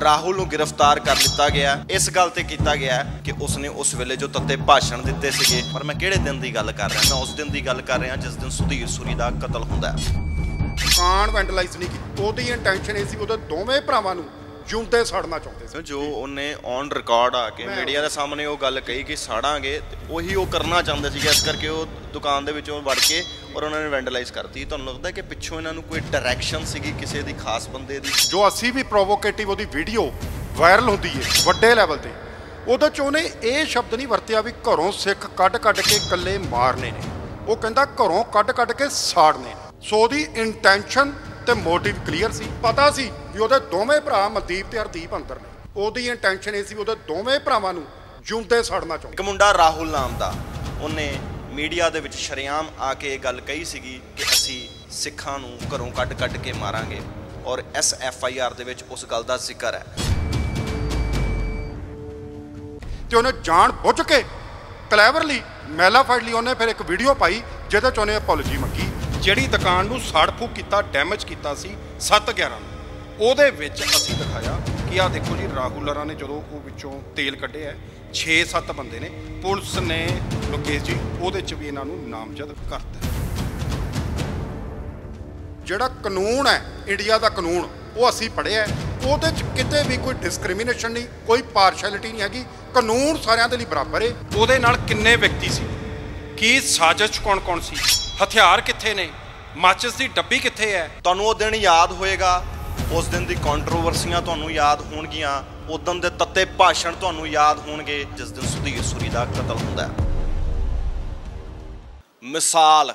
ਰਾਹੁਲ ਨੂੰ ਗ੍ਰਿਫਤਾਰ ਕਰ ਲਿੱਤਾ ਗਿਆ ਇਸ ਗੱਲ ਤੇ ਕੀਤਾ ਗਿਆ ਕਿ ਉਸ ਨੇ ਉਸ ਵੇਲੇ ਜੋ ਤੱਤੇ ਭਾਸ਼ਣ ਦਿੱਤੇ ਸੀਗੇ ਪਰ ਮੈਂ ਕਿਹੜੇ ਦਿਨ ਦੀ ਗੱਲ ਕਰ ਰਿਹਾ ਮੈਂ ਉਸ ਦਿਨ ਦੀ ਗੱਲ ਕਰ ਰਿਹਾ ਜਿਸ ਦਿਨ ਸੁਧੀਰ ਸੁਰੀ ਦਾ ਕਤਲ ਹੁੰਦਾ ਕਾਨ ਵੈਂਟਲਾਈਜ਼ ਨਹੀਂ ਕੀਤੀ ਉਹਦੀ ਇੰਟੈਂਸ਼ਨ ਇਹ ਸੀ ਉਹਦੇ ਦੋਵੇਂ ਭਰਾਵਾਂ ਨੂੰ ਜੁੰਦੇ ਸਾੜਨਾ ਚਾਹੁੰਦੇ ਸੀ ਜੋ ਉਹਨੇ ਔਨ ਰਿਕਾਰਡ ਆ ਕੇ ਮੀਡੀਆ ਦੇ ਸਾਹਮਣੇ ਉਹ ਗੱਲ ਕਹੀ ਕਿ ਸਾੜਾਂਗੇ ਉਹੀ ਉਹ ਕਰਨਾ ਚਾਹੁੰਦੇ ਸੀ ਇਸ ਕਰਕੇ ਉਹ ਦੁਕਾਨ ਦੇ ਵਿੱਚੋਂ ਵੜ ਕੇ ਔਰ ਉਹਨਾਂ ਨੇ ਵੈਂਡਲਾਈਜ਼ ਕਰਤੀ ਤੁਹਾਨੂੰ ਲੱਗਦਾ ਕਿ ਪਿੱਛੋਂ ਇਹਨਾਂ ਨੂੰ ਕੋਈ ਡਾਇਰੈਕਸ਼ਨ ਸੀਗੀ ਕਿਸੇ ਦੀ ਖਾਸ ਬੰਦੇ ਦੀ ਜੋ ਅਸੀਂ ਵੀ ਪ੍ਰੋਵੋਕੇਟਿਵ ਉਹਦੀ ਵੀਡੀਓ ਵਾਇਰਲ ਹੁੰਦੀ ਹੈ ਵੱਡੇ ਲੈਵਲ ਤੇ ਉਹਦੇ ਚ ਉਹਨੇ ਇਹ ਸ਼ਬਦ ਨਹੀਂ ਵਰਤਿਆ ਵੀ ਘਰੋਂ ਸਿੱਖ ਕੱਢ-ਕੱਢ ਕੇ ਇਕੱਲੇ ਮਾਰਨੇ ਨੇ ਉਹ ਕਹਿੰਦਾ ਘਰੋਂ ਕੱਢ-ਕੱਢ ਕੇ ਸਾੜਨੇ ਸੋ ਦੀ ਇੰਟੈਂਸ਼ਨ ਤੇ ਮੋਟਿਵ ਕਲੀਅਰ ਸੀ ਪਤਾ ਸੀ ਵੀ ਉਹਦੇ ਦੋਵੇਂ ਭਰਾ ਮਨਦੀਪ ਤੇ ਹਰਦੀਪ ਅੰਦਰ ਨੇ ਉਹਦੀ ਇੰਟੈਂਸ਼ਨ ਇਹ ਸੀ ਉਹਦੇ ਦੋਵੇਂ ਭਰਾਵਾਂ ਨੂੰ ਜੁੰਦੇ ਸਾੜਨਾ ਚਾਹੁੰਦਾ ਇੱਕ ਮੁੰਡਾ ਰਾਹੁਲ ਨਾਮ ਦਾ ਉਹਨੇ ਮੀਡੀਆ ਦੇ ਵਿੱਚ ਸ਼ਰਿਆਮ ਆ ਕੇ ਇਹ ਗੱਲ ਕਹੀ ਸੀਗੀ ਕਿ ਅਸੀਂ ਸਿੱਖਾਂ ਨੂੰ ਘਰੋਂ ਕੱਢ-ਕੱਢ ਕੇ ਮਾਰਾਂਗੇ ਔਰ ਐਸ ਐਫ ਆਈ ਆਰ ਦੇ ਵਿੱਚ ਉਸ ਗੱਲ ਦਾ ਜ਼ਿਕਰ ਹੈ ਤੇ ਉਹਨੇ ਜਾਣ ਬੁੱਝ ਕੇ ਕਲੈਵਰਲੀ ਮੈਲਾ ਫੜ ਲਈ ਉਹਨੇ ਫਿਰ ਇੱਕ ਵੀਡੀਓ ਪਾਈ ਜਿਹਦੇ ਚ ਉਹਨੇ ਅਪੋਲੋਜੀ ਮੰਗੀ ਜਿਹੜੀ ਦੁਕਾਨ ਨੂੰ ਸੜਫੂ ਕੀਤਾ ਡੈਮੇਜ ਕੀਤਾ ਸੀ 711 ਨੂੰ ਉਹਦੇ ਵਿੱਚ ਅਸੀਂ ਦਿਖਾਇਆ ਕਿ ਆ ਦੇਖੋ ਜੀ ਰਾਹੁਲ ਹਰਾ ਨੇ ਜਦੋਂ ਉਹ ਵਿੱਚੋਂ ਤੇਲ ਕੱਢਿਆ 6-7 ਬੰਦੇ ਨੇ ਪੁਲਿਸ ਨੇ ਲੋਕੇਸ਼ ਜੀ ਉਹਦੇ ਚ ਵੀ ਇਹਨਾਂ ਨੂੰ ਨਾਮਜ਼ਦ ਕਰਤਾ ਜਿਹੜਾ ਕਾਨੂੰਨ ਹੈ ਇੰਡੀਆ ਦਾ ਕਾਨੂੰਨ ਉਹ ਅਸੀਂ ਪੜਿਆ ਉਹਦੇ ਚ ਕਿਤੇ ਵੀ ਕੋਈ ਡਿਸਕ੍ਰਿਮੀਨੇਸ਼ਨ ਨਹੀਂ ਕੋਈ ਪਾਰਸ਼ੈਲਿਟੀ ਨਹੀਂ ਹੈਗੀ ਕਾਨੂੰਨ ਸਾਰਿਆਂ ਦੇ ਲਈ ਬਰਾਬਰ ਹੈ ਉਹਦੇ ਨਾਲ ਕਿੰਨੇ ਵਿਅਕਤੀ ਸੀ ਕੀ ਸਾਜ਼ਿਸ਼ ਕੌਣ-ਕੌਣ ਸੀ ਹਥਿਆਰ ਕਿੱਥੇ ਨੇ ਮਾਚਸ ਦੀ ਡੱਬੀ ਕਿੱਥੇ ਹੈ ਤੁਹਾਨੂੰ ਉਹ ਦਿਨ ਯਾਦ ਹੋਏਗਾ ਉਸ ਦਿਨ ਦੀ ਕੰਟਰੋਵਰਸੀਆਂ ਤੁਹਾਨੂੰ ਯਾਦ ਹੋਣਗੀਆਂ ਉਦੋਂ ਦੇ ਤੱਤੇ ਭਾਸ਼ਣ ਤੁਹਾਨੂੰ ਯਾਦ ਹੋਣਗੇ ਜਿਸ ਦਿਨ ਸੁਧੀਰ ਸੂਰੀ ਦਾ ਕਤਲ ਹੁੰਦਾ ਹੈ ਮਿਸਾਲ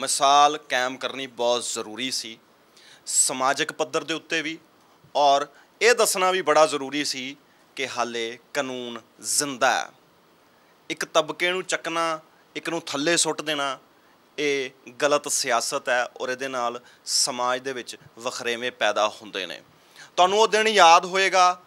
ਮਿਸਾਲ ਕਾਇਮ ਕਰਨੀ ਬਹੁਤ ਜ਼ਰੂਰੀ ਸੀ ਸਮਾਜਿਕ ਪੱਧਰ ਦੇ ਉੱਤੇ ਵੀ ਔਰ ਇਹ ਦੱਸਣਾ ਵੀ ਬੜਾ ਜ਼ਰੂਰੀ ਸੀ ਕਿ ਹਾਲੇ ਕਾਨੂੰਨ ਜ਼ਿੰਦਾ ਹੈ ਇੱਕ ਤਬਕੇ ਨੂੰ ਚੱਕਣਾ ਇੱਕ ਨੂੰ ਥੱਲੇ ਸੁੱਟ ਦੇਣਾ ਇਹ ਗਲਤ ਸਿਆਸਤ ਹੈ ਔਰ ਇਹਦੇ ਨਾਲ ਸਮਾਜ ਦੇ ਵਿੱਚ ਵਖਰੇਵੇਂ ਪੈਦਾ ਹੁੰਦੇ ਨੇ ਤੁਹਾਨੂੰ ਉਹ ਦਿਨ ਯਾਦ ਹੋਏਗਾ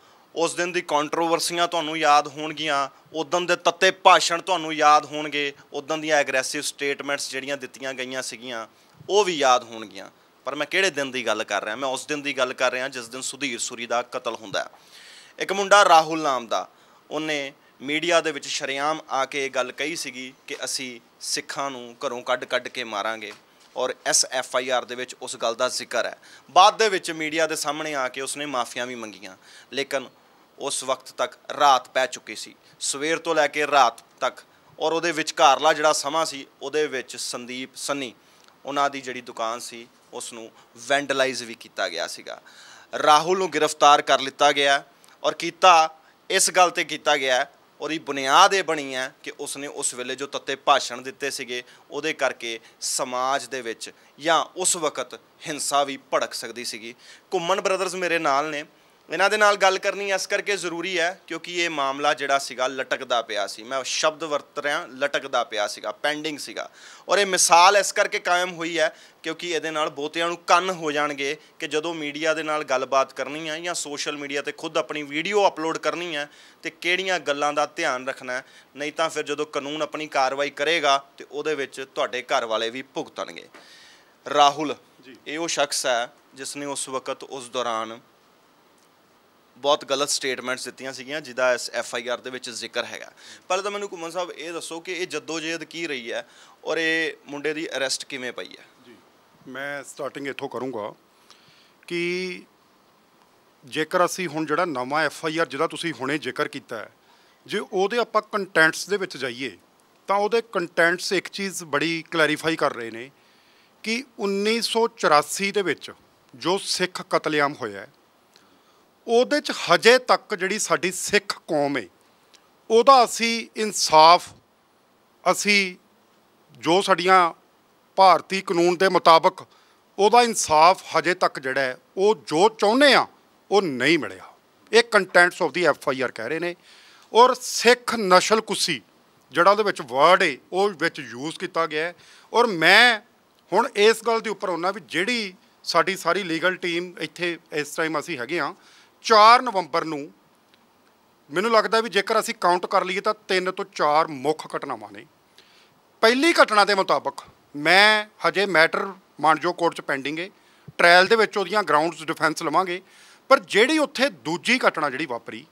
ਉਸ ਦਿਨ ਦੀ ਕੰਟਰੋਵਰਸੀਆਂ ਤੁਹਾਨੂੰ ਯਾਦ ਹੋਣਗੀਆਂ ਉਦੋਂ ਦੇ ਤੱਤੇ ਭਾਸ਼ਣ ਤੁਹਾਨੂੰ ਯਾਦ ਹੋਣਗੇ ਉਦੋਂ ਦੀਆਂ ਐਗਰੈਸਿਵ ਸਟੇਟਮੈਂਟਸ ਜਿਹੜੀਆਂ ਦਿੱਤੀਆਂ ਗਈਆਂ ਸੀਗੀਆਂ ਉਹ ਵੀ ਯਾਦ ਹੋਣਗੀਆਂ ਪਰ ਮੈਂ ਕਿਹੜੇ ਦਿਨ ਦੀ ਗੱਲ ਕਰ ਰਿਹਾ ਮੈਂ ਉਸ ਦਿਨ ਦੀ ਗੱਲ ਕਰ ਰਿਹਾ ਜਿਸ ਦਿਨ ਸੁਧੀਰ ਸੂਰੀ ਦਾ ਕਤਲ ਹੁੰਦਾ ਇੱਕ ਮੁੰਡਾ ਰਾਹੁਲ ਨਾਮ ਦਾ ਉਹਨੇ ਮੀਡੀਆ ਦੇ ਵਿੱਚ ਸ਼ਰਿਆਮ ਆ ਕੇ ਇਹ ਗੱਲ ਕਹੀ ਸੀਗੀ ਕਿ ਅਸੀਂ ਸਿੱਖਾਂ ਨੂੰ ਘਰੋਂ ਕੱਢ-ਕੱਢ ਕੇ ਮਾਰਾਂਗੇ ਔਰ ਐਸ ਐਫ ਆਈ ਆਰ ਦੇ ਵਿੱਚ ਉਸ ਗੱਲ ਦਾ ਜ਼ਿਕਰ ਹੈ ਬਾਅਦ ਦੇ ਵਿੱਚ ਮੀਡੀਆ ਦੇ ਸਾਹਮਣੇ ਆ ਕੇ ਉਸਨੇ ਮਾਫੀਆਂ ਵੀ ਮੰਗੀਆਂ ਲੇਕਿਨ ਉਸ ਵਕਤ ਤੱਕ ਰਾਤ ਪੈ ਚੁੱਕੀ ਸੀ ਸਵੇਰ ਤੋਂ ਲੈ ਕੇ ਰਾਤ ਤੱਕ ਔਰ ਉਹਦੇ ਵਿਚਕਾਰਲਾ ਜਿਹੜਾ ਸਮਾਂ ਸੀ ਉਹਦੇ ਵਿੱਚ ਸੰਦੀਪ ਸੰਨੀ ਉਹਨਾਂ ਦੀ ਜਿਹੜੀ ਦੁਕਾਨ ਸੀ ਉਸ ਨੂੰ ਵੈਂਡਲਾਈਜ਼ ਵੀ ਕੀਤਾ ਗਿਆ ਸੀਗਾ ਰਾਹੁਲ ਨੂੰ ਗ੍ਰਿਫਤਾਰ ਕਰ ਲਿੱਤਾ ਗਿਆ ਔਰ ਕੀਤਾ ਇਸ ਗੱਲ ਤੇ ਕੀਤਾ ਗਿਆ ਉਹਦੀ ਬੁਨਿਆਦ ਇਹ ਬਣੀ ਹੈ ਕਿ ਉਸਨੇ ਉਸ ਵੇਲੇ ਜੋ ਤੱਤੇ ਭਾਸ਼ਣ ਦਿੱਤੇ ਸੀਗੇ ਉਹਦੇ ਕਰਕੇ ਸਮਾਜ ਦੇ ਵਿੱਚ ਜਾਂ ਉਸ ਵਕਤ ਹਿੰਸਾ ਵੀ ਭੜਕ ਸਕਦੀ ਸੀਗੀ ਘੁੰਮਣ ਬ੍ਰਦਰਸ ਮੇਰੇ ਨਾਲ ਨੇ ਇਹਨਾਂ ਦੇ ਨਾਲ ਗੱਲ ਕਰਨੀ ਇਸ ਕਰਕੇ ਜ਼ਰੂਰੀ ਹੈ ਕਿਉਂਕਿ ਇਹ ਮਾਮਲਾ ਜਿਹੜਾ ਸੀਗਾ ਲਟਕਦਾ ਪਿਆ ਸੀ ਮੈਂ ਸ਼ਬਦ ਵਰਤ ਰਿਹਾ ਲਟਕਦਾ ਪਿਆ ਸੀਗਾ ਪੈਂਡਿੰਗ ਸੀਗਾ ਔਰ ਇਹ ਮਿਸਾਲ ਇਸ ਕਰਕੇ ਕਾਇਮ ਹੋਈ ਹੈ ਕਿਉਂਕਿ ਇਹਦੇ ਨਾਲ ਬਹੁਤਿਆਂ ਨੂੰ ਕੰਨ ਹੋ ਜਾਣਗੇ ਕਿ ਜਦੋਂ ਮੀਡੀਆ ਦੇ ਨਾਲ ਗੱਲਬਾਤ ਕਰਨੀ ਹੈ ਜਾਂ ਸੋਸ਼ਲ ਮੀਡੀਆ ਤੇ ਖੁਦ ਆਪਣੀ ਵੀਡੀਓ ਅਪਲੋਡ ਕਰਨੀ ਹੈ ਤੇ ਕਿਹੜੀਆਂ ਗੱਲਾਂ ਦਾ ਧਿਆਨ ਰੱਖਣਾ ਨਹੀਂ ਤਾਂ ਫਿਰ ਜਦੋਂ ਕਾਨੂੰਨ ਆਪਣੀ ਕਾਰਵਾਈ ਕਰੇਗਾ ਤੇ ਉਹਦੇ ਵਿੱਚ ਤੁਹਾਡੇ ਘਰ ਵਾਲੇ ਵੀ ਭੁਗਤਣਗੇ ਰਾਹੁਲ ਇਹ ਉਹ ਸ਼ਖਸ ਹੈ ਜਿਸ ਨੇ ਉਸ ਵਕਤ ਉਸ ਦੌਰਾਨ ਬਹੁਤ ਗਲਤ ਸਟੇਟਮੈਂਟਸ ਦਿੱਤੀਆਂ ਸੀਗੀਆਂ ਜਿਹਦਾ ਇਸ ਐਫ ਆਈ ਆਰ ਦੇ ਵਿੱਚ ਜ਼ਿਕਰ ਹੈਗਾ ਪਰ ਤਾਂ ਮੈਨੂੰ ਕੁਮਨ ਸਾਹਿਬ ਇਹ ਦੱਸੋ ਕਿ ਇਹ ਜਦੋਜਹਿਦ ਕੀ ਰਹੀ ਹੈ ਔਰ ਇਹ ਮੁੰਡੇ ਦੀ ਅਰੈਸਟ ਕਿਵੇਂ ਪਈ ਹੈ ਜੀ ਮੈਂ ਸਟਾਰਟਿੰਗ ਇੱਥੋਂ ਕਰੂੰਗਾ ਕਿ ਜੇਕਰ ਅਸੀਂ ਹੁਣ ਜਿਹੜਾ ਨਵਾਂ ਐਫ ਆਈ ਆਰ ਜਿਹਦਾ ਤੁਸੀਂ ਹੁਣੇ ਜ਼ਿਕਰ ਕੀਤਾ ਹੈ ਜੇ ਉਹਦੇ ਆਪਾਂ ਕੰਟੈਂਟਸ ਦੇ ਵਿੱਚ ਜਾਈਏ ਤਾਂ ਉਹਦੇ ਕੰਟੈਂਟਸ ਇੱਕ ਚੀਜ਼ ਬੜੀ ਕਲੈਰੀਫਾਈ ਕਰ ਰਹੇ ਨੇ ਕਿ 1984 ਦੇ ਵਿੱਚ ਜੋ ਸਿੱਖ ਕਤਲੇਆਮ ਹੋਇਆ ਉਹਦੇ 'ਚ ਹਜੇ ਤੱਕ ਜਿਹੜੀ ਸਾਡੀ ਸਿੱਖ ਕੌਮ ਹੈ ਉਹਦਾ ਅਸੀਂ ਇਨਸਾਫ ਅਸੀਂ ਜੋ ਸਾਡੀਆਂ ਭਾਰਤੀ ਕਾਨੂੰਨ ਦੇ ਮੁਤਾਬਕ ਉਹਦਾ ਇਨਸਾਫ ਹਜੇ ਤੱਕ ਜਿਹੜਾ ਉਹ ਜੋ ਚਾਹੁੰਦੇ ਆ ਉਹ ਨਹੀਂ ਮਿਲਿਆ ਇਹ contents of the F I R ਕਹਿ ਰਹੇ ਨੇ ਔਰ ਸਿੱਖ ਨਸ਼ਲ ਕੁਸੀ ਜਿਹੜਾ ਉਹਦੇ ਵਿੱਚ ਵਰਡ ਹੈ ਉਹ ਵਿੱਚ ਯੂਜ਼ ਕੀਤਾ ਗਿਆ ਔਰ ਮੈਂ ਹੁਣ ਇਸ ਗੱਲ ਦੇ ਉੱਪਰ ਆਉਣਾ ਵੀ ਜਿਹੜੀ ਸਾਡੀ ਸਾਰੀ ਲੀਗਲ ਟੀਮ ਇੱਥੇ ਇਸ ਟਾਈਮ ਅਸੀਂ ਹੈਗੇ ਆ 4 ਨਵੰਬਰ ਨੂੰ ਮੈਨੂੰ ਲੱਗਦਾ ਵੀ ਜੇਕਰ ਅਸੀਂ ਕਾਊਂਟ ਕਰ ਲਈਏ ਤਾਂ 3 ਤੋਂ 4 ਮੁੱਖ ਘਟਨਾਵਾਂ ਨੇ ਪਹਿਲੀ ਘਟਨਾ ਦੇ ਮੁਤਾਬਕ ਮੈਂ ਹਜੇ ਮੈਟਰ ਮਾਨਜੋ ਕੋਰਟ 'ਚ ਪੈਂਡਿੰਗ ਹੈ ਟ੍ਰਾਇਲ ਦੇ ਵਿੱਚ ਉਹਦੀਆਂ ਗਰਾਊਂਡਸ ਡਿਫੈਂਸ ਲਵਾਂਗੇ ਪਰ ਜਿਹੜੀ ਉੱਥੇ ਦੂਜੀ ਘਟਨਾ ਜਿਹੜੀ ਵਾਪਰੀ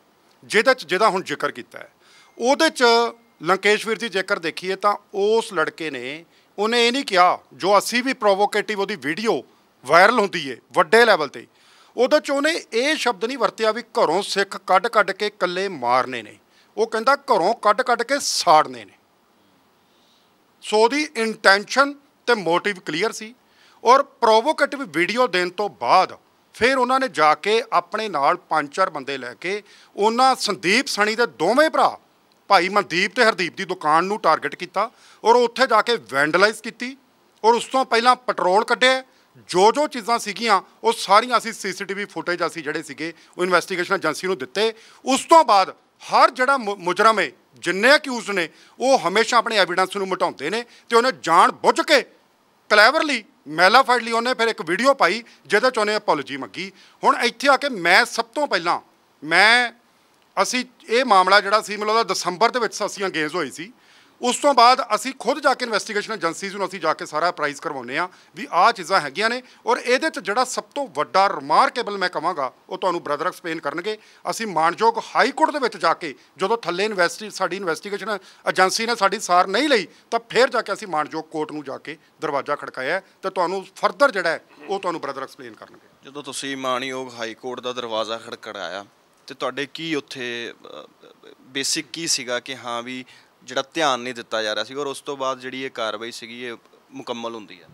ਜਿਹਦੇ 'ਚ ਜਿਹਦਾ ਹੁਣ ਜ਼ਿਕਰ ਕੀਤਾ ਹੈ ਉਹਦੇ 'ਚ ਵੀਰ ਦੀ ਜੇਕਰ ਦੇਖੀਏ ਤਾਂ ਉਸ ਲੜਕੇ ਨੇ ਉਹਨੇ ਇਹ ਨਹੀਂ ਕਿਹਾ ਜੋ ਅਸੀਂ ਵੀ ਪ੍ਰੋਵੋਕੇਟਿਵ ਉਹਦੀ ਵੀਡੀਓ ਵਾਇਰਲ ਹੁੰਦੀ ਏ ਵੱਡੇ ਲੈਵਲ ਤੇ ਉਹਦੇ ਚ ਉਹਨੇ ਇਹ ਸ਼ਬਦ ਨਹੀਂ ਵਰਤਿਆ ਵੀ ਘਰੋਂ ਸਿੱਖ ਕੱਢ-ਕੱਢ ਕੇ ਇਕੱਲੇ ਮਾਰਨੇ ਨੇ ਉਹ ਕਹਿੰਦਾ ਘਰੋਂ ਕੱਢ-ਕੱਢ ਕੇ ਸਾੜਨੇ ਨੇ ਸੋ ਦੀ ਇੰਟੈਂਸ਼ਨ ਤੇ ਮੋਟਿਵ ਕਲੀਅਰ ਸੀ ਔਰ ਪ੍ਰੋਵੋਕੇਟਿਵ ਵੀਡੀਓ ਦੇਣ ਤੋਂ ਬਾਅਦ ਫਿਰ ਉਹਨਾਂ ਨੇ ਜਾ ਕੇ ਆਪਣੇ ਨਾਲ ਪੰਜ ਚਾਰ ਬੰਦੇ ਲੈ ਕੇ ਉਹਨਾਂ ਸੰਦੀਪ ਸਣੀ ਦੇ ਦੋਵੇਂ ਭਰਾ ਭਾਈ ਮਨਦੀਪ ਤੇ ਹਰਦੀਪ ਦੀ ਦੁਕਾਨ ਨੂੰ ਟਾਰਗੇਟ ਕੀਤਾ ਔਰ ਉੱਥੇ ਜਾ ਕੇ ਵੈਂਡਲਾਈਜ਼ ਕੀਤੀ ਔਰ ਉਸ ਤੋਂ ਪਹਿਲਾਂ ਪੈਟਰੋਲ ਕੱਢਿਆ ਜੋ ਜੋ ਚੀਜ਼ਾਂ ਸੀਗੀਆਂ ਉਹ ਸਾਰੀਆਂ ਅਸੀਂ ਸੀਸੀਟੀਵੀ ਫੁਟੇਜ ਅਸੀਂ ਜਿਹੜੇ ਸੀਗੇ ਉਹ ਇਨਵੈਸਟੀਗੇਸ਼ਨ ਏਜੰਸੀ ਨੂੰ ਦਿੱਤੇ ਉਸ ਤੋਂ ਬਾਅਦ ਹਰ ਜਿਹੜਾ ਮੁਜਰਮ ਹੈ ਜਿੰਨੇ ਅਕਿਊਜ਼ ਨੇ ਉਹ ਹਮੇਸ਼ਾ ਆਪਣੇ ਐਵੀਡੈਂਸ ਨੂੰ ਮਟਾਉਂਦੇ ਨੇ ਤੇ ਉਹਨੇ ਜਾਣ ਬੁੱਝ ਕੇ ਕਲੈਵਰਲੀ ਮੈਲਾ ਲਈ ਉਹਨੇ ਫਿਰ ਇੱਕ ਵੀਡੀਓ ਪਾਈ ਜਿਹਦੇ ਚ ਉਹਨੇ ਅਪੋਲੋਜੀ ਮੰਗੀ ਹੁਣ ਇੱਥੇ ਆ ਕੇ ਮੈਂ ਸਭ ਤੋਂ ਪਹਿਲਾਂ ਮੈਂ ਅਸੀਂ ਇਹ ਮਾਮਲਾ ਜਿਹੜਾ ਸੀ ਦਾ ਦਸੰਬਰ ਦੇ ਵਿੱਚ ਸਾਸੀਆਂ ਗੇਜ਼ ਹੋਈ ਸੀ ਉਸ ਤੋਂ ਬਾਅਦ ਅਸੀਂ ਖੁਦ ਜਾ ਕੇ ਇਨਵੈਸਟੀਗੇਸ਼ਨ ਏਜੰਸੀਜ਼ ਨੂੰ ਅਸੀਂ ਜਾ ਕੇ ਸਾਰਾ ਪ੍ਰਾਈਜ਼ ਕਰਵਾਉਨੇ ਆ ਵੀ ਆਹ ਚੀਜ਼ਾਂ ਹੈਗੀਆਂ ਨੇ ਔਰ ਇਹਦੇ 'ਚ ਜਿਹੜਾ ਸਭ ਤੋਂ ਵੱਡਾ ਰਿਮਾਰਕੇਬਲ ਮੈਂ ਕਹਾਂਗਾ ਉਹ ਤੁਹਾਨੂੰ ਬ੍ਰਦਰ ਐਕਸਪਲੇਨ ਕਰਨਗੇ ਅਸੀਂ ਮਾਨਯੋਗ ਹਾਈ ਕੋਰਟ ਦੇ ਵਿੱਚ ਜਾ ਕੇ ਜਦੋਂ ਥੱਲੇ ਇਨਵੈਸਟੀ ਸਾਡੀ ਇਨਵੈਸਟੀਗੇਸ਼ਨ ਏਜੰਸੀ ਨੇ ਸਾਡੀ ਸਾਰ ਨਹੀਂ ਲਈ ਤਾਂ ਫੇਰ ਜਾ ਕੇ ਅਸੀਂ ਮਾਨਯੋਗ ਕੋਰਟ ਨੂੰ ਜਾ ਕੇ ਦਰਵਾਜ਼ਾ ਖੜਕਾਇਆ ਤੇ ਤੁਹਾਨੂੰ ਫਰਦਰ ਜਿਹੜਾ ਉਹ ਤੁਹਾਨੂੰ ਬ੍ਰਦਰ ਐਕਸਪਲੇਨ ਕਰਨਗੇ ਜਦੋਂ ਤੁਸੀਂ ਮਾਨਯੋਗ ਹਾਈ ਕੋਰਟ ਦਾ ਦਰਵਾਜ਼ਾ ਖੜਕੜਾਇਆ ਤੇ ਤੁਹਾਡੇ ਕੀ ਉੱਥੇ ਬੇਸਿਕ ਕੀ ਸੀਗਾ ਕਿ ਹਾਂ ਵੀ ਜਿਹੜਾ ਧਿਆਨ ਨਹੀਂ ਦਿੱਤਾ ਜਾ ਰਿਹਾ ਸੀ ਔਰ ਉਸ ਤੋਂ ਬਾਅਦ ਜਿਹੜੀ ਇਹ ਕਾਰਵਾਈ ਸੀਗੀ ਇਹ ਮੁਕੰਮਲ ਹੁੰਦੀ ਹੈ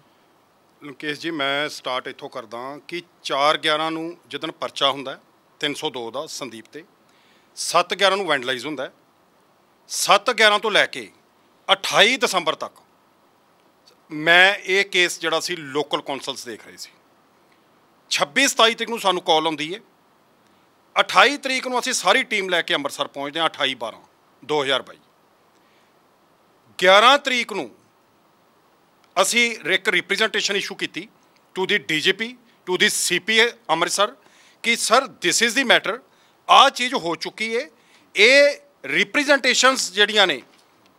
ਲੋਕੇਸ਼ ਜੀ ਮੈਂ ਸਟਾਰਟ ਇੱਥੋਂ ਕਰਦਾ ਕਿ 4/11 ਨੂੰ ਜਦੋਂ ਪਰਚਾ ਹੁੰਦਾ 302 ਦਾ ਸੰਦੀਪ ਤੇ 7/11 ਨੂੰ ਵੈਂਡਲਾਈਜ਼ ਹੁੰਦਾ 7/11 ਤੋਂ ਲੈ ਕੇ 28 ਦਸੰਬਰ ਤੱਕ ਮੈਂ ਇਹ ਕੇਸ ਜਿਹੜਾ ਸੀ ਲੋਕਲ ਕਾਉਂਸਲਸ ਦੇਖ ਰਹੇ ਸੀ 26 27 ਤੱਕ ਨੂੰ ਸਾਨੂੰ ਕਾਲ ਆਉਂਦੀ ਹੈ 28 ਤਰੀਕ ਨੂੰ ਅਸੀਂ ਸਾਰੀ ਟੀਮ ਲੈ ਕੇ ਅੰਮ੍ਰਿਤਸਰ ਪਹੁੰਚਦੇ ਹਾਂ 28 12 2022 11 ਤਰੀਕ ਨੂੰ ਅਸੀਂ ਇੱਕ ਰਿਪਰੈਜ਼ੈਂਟੇਸ਼ਨ ਇਸ਼ੂ ਕੀਤੀ to the DGP to the CPA Amritsar ਕਿ sir this is the matter ਆ ਚੀਜ਼ ਹੋ ਚੁੱਕੀ ਏ ਇਹ ਰਿਪਰੈਜ਼ੈਂਟੇਸ਼ਨਸ ਜਿਹੜੀਆਂ ਨੇ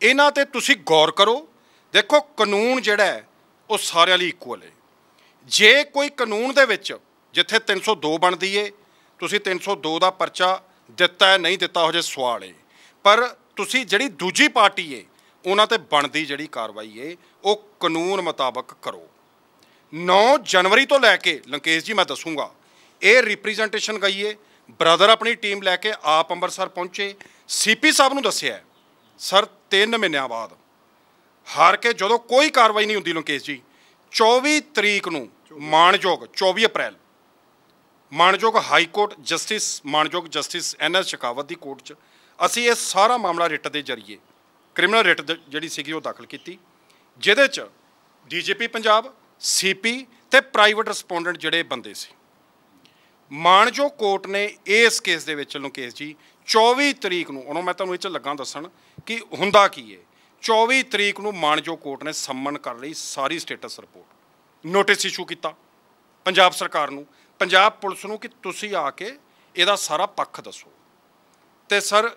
ਇਹਨਾਂ ਤੇ ਤੁਸੀਂ ਗੌਰ ਕਰੋ ਦੇਖੋ ਕਾਨੂੰਨ ਜਿਹੜਾ ਉਹ ਸਾਰਿਆਂ ਲਈ ਇਕੁਅਲ ਹੈ ਜੇ ਕੋਈ ਕਾਨੂੰਨ ਦੇ ਵਿੱਚ ਜਿੱਥੇ 302 ਬਣਦੀ ਏ ਤੁਸੀਂ 302 ਦਾ ਪਰਚਾ ਦਿੱਤਾ ਹੈ ਨਹੀਂ ਦਿੱਤਾ ਹੋ ਜੇ ਸਵਾਲ ਏ ਪਰ ਤੁਸੀਂ ਜਿਹੜੀ ਦੂਜੀ ਪਾਰਟੀ ਏ ਉਹਨਾਂ ਤੇ ਬਣਦੀ ਜਿਹੜੀ ਕਾਰਵਾਈ ਏ ਉਹ ਕਾਨੂੰਨ ਮੁਤਾਬਕ ਕਰੋ 9 ਜਨਵਰੀ ਤੋਂ ਲੈ ਕੇ ਲੰਕੇਸ਼ ਜੀ ਮੈਂ ਦੱਸੂਗਾ ਇਹ ਰਿਪਰੈਜ਼ੈਂਟੇਸ਼ਨ ਗਈ ਏ ਬ੍ਰਦਰ ਆਪਣੀ ਟੀਮ ਲੈ ਕੇ ਆਪ ਅੰਮ੍ਰਿਤਸਰ ਪਹੁੰਚੇ ਸੀਪੀ ਸਾਹਿਬ ਨੂੰ ਦੱਸਿਆ ਸਰ 3 ਮਹੀਨਿਆਂ ਬਾਅਦ ਹਾਰ ਕੇ ਜਦੋਂ ਕੋਈ ਕਾਰਵਾਈ ਨਹੀਂ ਹੁੰਦੀ ਲੰਕੇਸ਼ ਜੀ 24 ਤਰੀਕ ਨੂੰ ਮਾਨਯੋਗ 24 ਅਪ੍ਰੈਲ ਮਾਨਯੋਗ ਹਾਈ ਕੋਰਟ ਜਸਟਿਸ ਮਾਨਯੋਗ ਜਸਟਿਸ ਐਨ ਐਸ ਸ਼ਿਕਾਵਤ ਦੀ ਕੋਰਟ 'ਚ ਅਸੀਂ ਇਹ ਸਾਰਾ ਮਾਮਲਾ ਰਿਟ ਦੇ ਜ਼ਰੀਏ ਕ੍ਰਿਮੀਨਲ ਰਿਟ ਜਿਹੜੀ ਸੀਗੀ ਉਹ ਦਾਖਲ ਕੀਤੀ ਜਿਹਦੇ 'ਚ ਡੀਜੀਪੀ ਪੰਜਾਬ ਸੀਪੀ ਤੇ ਪ੍ਰਾਈਵੇਟ ਰਿਸਪੌਂਡੈਂਟ ਜਿਹੜੇ ਬੰਦੇ ਸੀ ਮਾਨਜੋ ਕੋਰਟ ਨੇ ਇਸ ਕੇਸ ਦੇ ਵਿੱਚ ਨੂੰ ਕੇਸ ਜੀ 24 ਤਰੀਕ ਨੂੰ ਉਹਨੂੰ ਮੈਂ ਤੁਹਾਨੂੰ ਇਹ ਚ ਲੱਗਾ ਦੱਸਣ ਕਿ ਹੁੰਦਾ ਕੀ ਹੈ 24 ਤਰੀਕ ਨੂੰ ਮਾਨਜੋ ਕੋਰਟ ਨੇ ਸੰਮਨ ਕਰ ਲਈ ਸਾਰੀ ਸਟੇਟਸ ਰਿਪੋਰਟ ਨੋਟਿਸ ਇਸ਼ੂ ਕੀਤਾ ਪੰਜਾਬ ਸਰਕਾਰ ਨੂੰ ਪੰਜਾਬ ਪੁਲਿਸ ਨੂੰ ਕਿ ਤੁਸੀਂ ਆ ਕੇ ਇਹਦਾ ਸਾਰਾ ਪੱਖ ਦੱਸੋ ਤੇ ਸਰ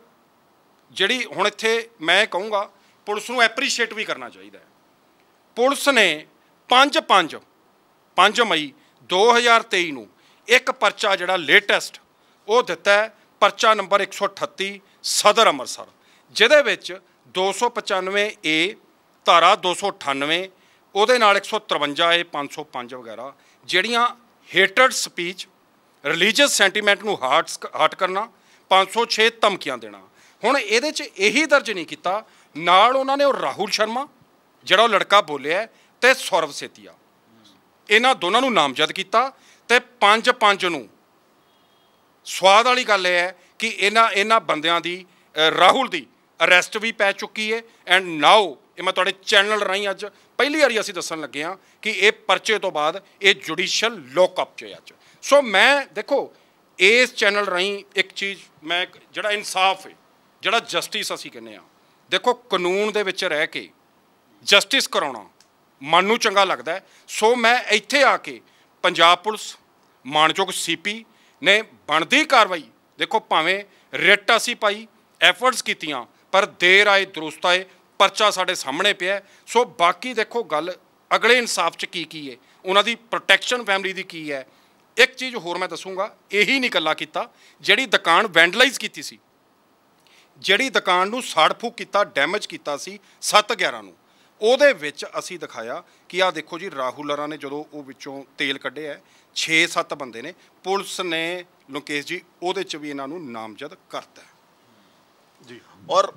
ਜਿਹੜੀ ਹੁਣ ਇੱਥੇ ਮੈਂ ਕਹੂੰਗਾ ਪੁਲਿਸ ਨੂੰ ਐਪਰੀਸ਼ੀਏਟ ਵੀ ਕਰਨਾ ਚਾਹੀਦਾ ਹੈ ਪੁਲਿਸ ਨੇ 5 5 5 ਮਈ 2023 ਨੂੰ ਇੱਕ ਪਰਚਾ ਜਿਹੜਾ ਲੇਟੈਸਟ ਉਹ ਦਿੱਤਾ ਹੈ ਪਰਚਾ ਨੰਬਰ 138 ਸਦਰ ਅੰਮ੍ਰਿਤਸਰ ਜਿਹਦੇ ਵਿੱਚ 295 ਏ ਧਾਰਾ 298 ਉਹਦੇ ਨਾਲ 153 ਏ 505 ਵਗੈਰਾ ਜਿਹੜੀਆਂ ਹੇਟਡ ਸਪੀਚ ਰਿਲੀਜੀਅਸ ਸੈਂਟੀਮੈਂਟ ਨੂੰ ਹਾਰਟ ਹਟ ਕਰਨਾ 506 ਧਮਕੀਆਂ ਦੇਣਾ ਹੁਣ ਇਹਦੇ 'ਚ ਇਹੀ ਦਰਜ ਨਹੀਂ ਕੀਤਾ ਨਾਲ ਉਹਨਾਂ ਨੇ ਉਹ ਰਾਹੁਲ ਸ਼ਰਮਾ ਜਿਹੜਾ ਉਹ ਲੜਕਾ ਬੋਲਿਆ ਤੇ ਸੌਰਵ ਸੇਤੀਆ ਇਹਨਾਂ ਦੋਨਾਂ ਨੂੰ ਨਾਮਜ਼ਦ ਕੀਤਾ ਤੇ 5-5 ਨੂੰ ਸਵਾਦ ਵਾਲੀ ਗੱਲ ਇਹ ਹੈ ਕਿ ਇਹਨਾਂ ਇਹਨਾਂ ਬੰਦਿਆਂ ਦੀ ਰਾਹੁਲ ਦੀ ਅਰੈਸਟ ਵੀ ਪੈ ਚੁੱਕੀ ਹੈ ਐਂਡ ਨਾਓ ਇਹ ਮੈਂ ਤੁਹਾਡੇ ਚੈਨਲ ਰਾਹੀਂ ਅੱਜ ਪਹਿਲੀ ਵਾਰੀ ਅਸੀਂ ਦੱਸਣ ਲੱਗੇ ਆ ਕਿ ਇਹ ਪਰਚੇ ਤੋਂ ਬਾਅਦ ਇਹ ਜੁਡੀਸ਼ੀਅਲ ਲੋਕਅਪ 'ਚ ਅੱਜ ਸੋ ਮੈਂ ਦੇਖੋ ਇਸ ਚੈਨਲ ਰਾਹੀਂ ਇੱਕ ਚੀਜ਼ ਮੈਂ ਜਿਹੜਾ ਇਨਸਾਫ ਹੈ ਜਿਹੜਾ ਜਸਟਿਸ ਅਸੀਂ ਕਹਿੰਦੇ ਆ ਦੇਖੋ ਕਾਨੂੰਨ ਦੇ ਵਿੱਚ ਰਹਿ ਕੇ ਜਸਟਿਸ ਕਰਾਉਣਾ ਮਨ ਨੂੰ ਚੰਗਾ ਲੱਗਦਾ ਸੋ ਮੈਂ ਇੱਥੇ ਆ ਕੇ ਪੰਜਾਬ ਪੁਲਿਸ ਮਾਨਯੋਗ ਸੀਪੀ ਨੇ ਬਣਦੀ ਕਾਰਵਾਈ ਦੇਖੋ ਭਾਵੇਂ ਰਿਟ ਅਸੀਂ ਪਾਈ ਐਫਰਟਸ ਕੀਤੀਆਂ ਪਰ ਦੇਰ ਆਏ ਦਰੁਸਤ ਆਏ ਪਰਚਾ ਸਾਡੇ ਸਾਹਮਣੇ ਪਿਆ ਸੋ ਬਾਕੀ ਦੇਖੋ ਗੱਲ ਅਗਲੇ ਇਨਸਾਫ 'ਚ ਕੀ ਕੀ ਹੈ ਉਹਨਾਂ ਦੀ ਪ੍ਰੋਟੈਕਸ਼ਨ ਫੈਮਿਲੀ ਦੀ ਕੀ ਹੈ ਇੱਕ ਚੀਜ਼ ਹੋਰ ਮੈਂ ਦੱਸੂਗਾ ਇਹੀ ਨਹੀਂ ਕੱਲਾ ਕੀਤਾ ਜਿਹੜੀ ਦੁਕਾਨ ਵੈਂਡਲਾਈਜ਼ ਕੀਤੀ ਸੀ ਜਿਹੜੀ ਦੁਕਾਨ ਨੂੰ ਸੜਫੂ ਕੀਤਾ ਡੈਮੇਜ ਕੀਤਾ ਸੀ 711 ਨੂੰ ਉਹਦੇ ਵਿੱਚ ਅਸੀਂ ਦਿਖਾਇਆ ਕਿ ਆਹ ਦੇਖੋ ਜੀ ਰਾਹੁਲ ਅਰਾ ਨੇ ਜਦੋਂ ਉਹ ਵਿੱਚੋਂ ਤੇਲ ਕੱਢਿਆ 6-7 ਬੰਦੇ ਨੇ ਪੁਲਿਸ ਨੇ ਲੋਕੇਸ਼ ਜੀ ਉਹਦੇ ਚ ਵੀ ਇਹਨਾਂ ਨੂੰ ਨਾਮਜ਼ਦ ਕਰਤਾ ਜੀ ਔਰ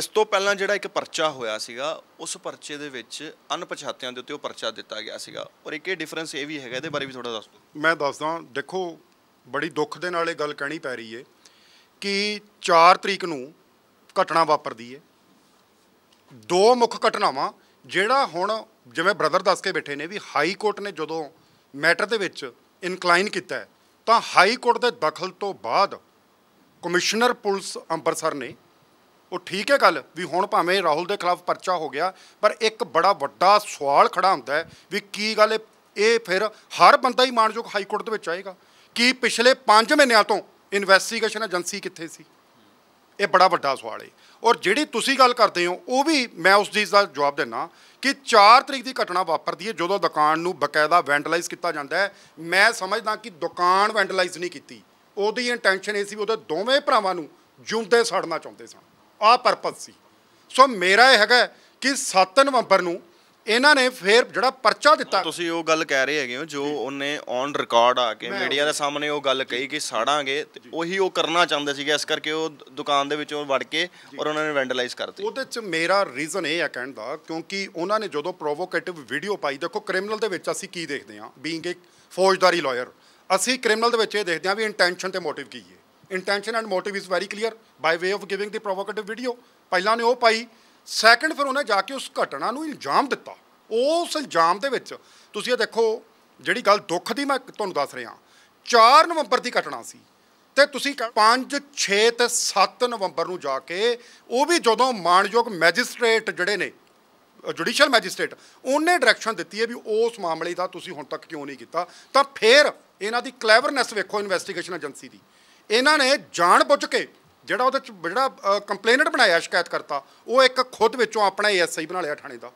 ਇਸ ਤੋਂ ਪਹਿਲਾਂ ਜਿਹੜਾ ਇੱਕ ਪਰਚਾ ਹੋਇਆ ਸੀਗਾ ਉਸ ਪਰਚੇ ਦੇ ਵਿੱਚ ਅਣਪਛਾਤਿਆਂ ਦੇ ਉੱਤੇ ਉਹ ਪਰਚਾ ਦਿੱਤਾ ਗਿਆ ਸੀਗਾ ਔਰ ਇੱਕ ਇਹ ਡਿਫਰੈਂਸ ਇਹ ਵੀ ਹੈਗਾ ਇਹਦੇ ਬਾਰੇ ਵੀ ਥੋੜਾ ਦੱਸ ਦਿਓ ਮੈਂ ਦੱਸਦਾ ਦੇਖੋ ਬੜੀ ਦੁੱਖ ਦੇ ਨਾਲ ਇਹ ਗੱਲ ਕਹਿਣੀ ਪੈ ਰਹੀ ਏ ਕਿ 4 ਤਰੀਕ ਨੂੰ ਘਟਨਾ ਵਾਪਰਦੀ ਹੈ ਦੋ ਮੁੱਖ ਘਟਨਾਵਾਂ ਜਿਹੜਾ ਹੁਣ ਜਿਵੇਂ ਬ੍ਰਦਰ ਦੱਸ ਕੇ ਬੈਠੇ ਨੇ ਵੀ ਹਾਈ ਕੋਰਟ ਨੇ ਜਦੋਂ ਮੈਟਰ ਦੇ ਵਿੱਚ ਇਨਕਲਾਈਨ ਕੀਤਾ ਤਾਂ ਹਾਈ ਕੋਰਟ ਦੇ ਦਖਲ ਤੋਂ ਬਾਅਦ ਕਮਿਸ਼ਨਰ ਪੁਲਿਸ ਅੰਮ੍ਰਿਤਸਰ ਨੇ ਉਹ ਠੀਕ ਹੈ ਗੱਲ ਵੀ ਹੁਣ ਭਾਵੇਂ ਰਾਹੁਲ ਦੇ ਖਿਲਾਫ ਪਰਚਾ ਹੋ ਗਿਆ ਪਰ ਇੱਕ ਬੜਾ ਵੱਡਾ ਸਵਾਲ ਖੜਾ ਹੁੰਦਾ ਹੈ ਵੀ ਕੀ ਗੱਲ ਇਹ ਫਿਰ ਹਰ ਬੰਦਾ ਹੀ ਮਾਨਯੋਗ ਹਾਈ ਕੋਰਟ ਦੇ ਵਿੱਚ ਆਏਗਾ ਕੀ ਪਿਛਲੇ 5 ਮਹੀਨਿਆਂ ਤੋਂ ਇਨਵੈਸਟੀਗੇਸ਼ਨ ਏਜੰਸੀ ਕਿੱਥੇ ਸੀ ਇਹ ਬੜਾ ਵੱਡਾ ਸਵਾਲ ਹੈ ਔਰ ਜਿਹੜੀ ਤੁਸੀਂ ਗੱਲ ਕਰਦੇ ਹੋ ਉਹ ਵੀ ਮੈਂ ਉਸ ਚੀਜ਼ ਦਾ ਜਵਾਬ ਦੇਣਾ ਕਿ 4 ਤਰੀਕ ਦੀ ਘਟਨਾ ਵਾਪਰਦੀ ਹੈ ਜਦੋਂ ਦੁਕਾਨ ਨੂੰ ਬਕਾਇਦਾ ਵੈਂਟਲਾਈਜ਼ ਕੀਤਾ ਜਾਂਦਾ ਹੈ ਮੈਂ ਸਮਝਦਾ ਕਿ ਦੁਕਾਨ ਵੈਂਟਲਾਈਜ਼ ਨਹੀਂ ਕੀਤੀ ਉਹਦੀ ਇੰਟੈਂਸ਼ਨ ਇਹ ਸੀ ਉਹਦੇ ਦੋਵੇਂ ਭਰਾਵਾਂ ਨੂੰ ਜੁੰਦੇ ਸੜਨਾ ਚਾਹੁੰਦੇ ਸਨ ਆ ਪਰਪਸ ਸੀ ਸੋ ਮੇਰਾ ਇਹ ਹੈਗਾ ਕਿ 7 ਨਵੰਬਰ ਨੂੰ ਇਹਨਾਂ ਨੇ ਫੇਰ ਜਿਹੜਾ ਪਰਚਾ ਦਿੱਤਾ ਤੁਸੀਂ ਉਹ ਗੱਲ ਕਹਿ ਰਹੇ ਹੈਗੇ ਹੋ ਜੋ ਉਹਨੇ ਔਨ ਰਿਕਾਰਡ ਆ ਕੇ ਮੀਡੀਆ ਦੇ ਸਾਹਮਣੇ ਉਹ ਗੱਲ ਕਹੀ ਕਿ ਸਾੜਾਂਗੇ ਤੇ ਉਹੀ ਉਹ ਕਰਨਾ ਚਾਹੁੰਦੇ ਸੀਗੇ ਇਸ ਕਰਕੇ ਉਹ ਦੁਕਾਨ ਦੇ ਵਿੱਚੋਂ ਵੜ ਕੇ ਔਰ ਉਹਨਾਂ ਨੇ ਵੈਂਡਲਾਈਜ਼ ਕਰਤੀ ਉਹਦੇ ਵਿੱਚ ਮੇਰਾ ਰੀਜ਼ਨ ਇਹ ਆ ਕਹਿਣ ਦਾ ਕਿਉਂਕਿ ਉਹਨਾਂ ਨੇ ਜਦੋਂ ਪ੍ਰੋਵੋਕੇਟਿਵ ਵੀਡੀਓ ਪਾਈ ਦੇਖੋ ਕ੍ਰਿਮੀਨਲ ਦੇ ਵਿੱਚ ਅਸੀਂ ਕੀ ਦੇਖਦੇ ਹਾਂ ਬੀਇੰਗ ਇੱਕ ਫੌਜਦਾਰੀ ਲਾਇਰ ਅਸੀਂ ਕ੍ਰਿਮੀਨਲ ਦੇ ਵਿੱਚ ਇਹ ਦੇਖਦੇ ਹਾਂ ਵੀ ਇੰਟੈਂਸ਼ਨ ਤੇ ਮੋਟਿਵ ਕੀ ਹੈ intention and motive is very clear by way of giving the provocative video ਪਹਿਲਾਂ ਨੇ ਉਹ ਪਾਈ ਸੈਕੰਡ ਫਿਰ ਉਹਨੇ ਜਾ ਕੇ ਉਸ ਘਟਨਾ ਨੂੰ ਇਲਜ਼ਾਮ ਦਿੱਤਾ ਉਸ ਇਲਜ਼ਾਮ ਦੇ ਵਿੱਚ ਤੁਸੀਂ ਇਹ ਦੇਖੋ ਜਿਹੜੀ ਗੱਲ ਦੁੱਖ ਦੀ ਮੈਂ ਤੁਹਾਨੂੰ ਦੱਸ ਰਿਹਾ 4 ਨਵੰਬਰ ਦੀ ਘਟਨਾ ਸੀ ਤੇ ਤੁਸੀਂ 5 6 ਤੇ 7 ਨਵੰਬਰ ਨੂੰ ਜਾ ਕੇ ਉਹ ਵੀ ਜਦੋਂ ਮਾਨਯੋਗ ਮੈਜਿਸਟ੍ਰੇਟ ਜਿਹੜੇ ਨੇ ਜੁਡੀਸ਼ੀਅਲ ਮੈਜਿਸਟ੍ਰੇਟ ਉਹਨੇ ਡਾਇਰੈਕਸ਼ਨ ਦਿੱਤੀ ਹੈ ਵੀ ਉਸ ਮਾਮਲੇ ਦਾ ਤੁਸੀਂ ਹੁਣ ਤੱਕ ਕਿਉਂ ਨਹੀਂ ਕੀਤਾ ਤਾਂ ਫਿਰ ਇਹਨਾਂ ਦੀ ਕਲੈਵਰਨੈਸ ਵੇਖੋ ਇਨਵੈਸਟੀਗੇਸ਼ਨ ਏਜੰਸੀ ਦੀ ਇਹਨਾਂ ਨੇ ਜਾਣ ਬੁੱਝ ਕੇ ਜਿਹੜਾ ਉਹਦੇ ਚ ਜਿਹੜਾ ਕੰਪਲੇਨਟ ਬਣਾਇਆ ਸ਼ਿਕਾਇਤ ਕਰਤਾ ਉਹ ਇੱਕ ਖੁਦ ਵਿੱਚੋਂ ਆਪਣਾ ਐਸਆਈ ਬਣਾ ਲਿਆ ਥਾਣੇ ਦਾ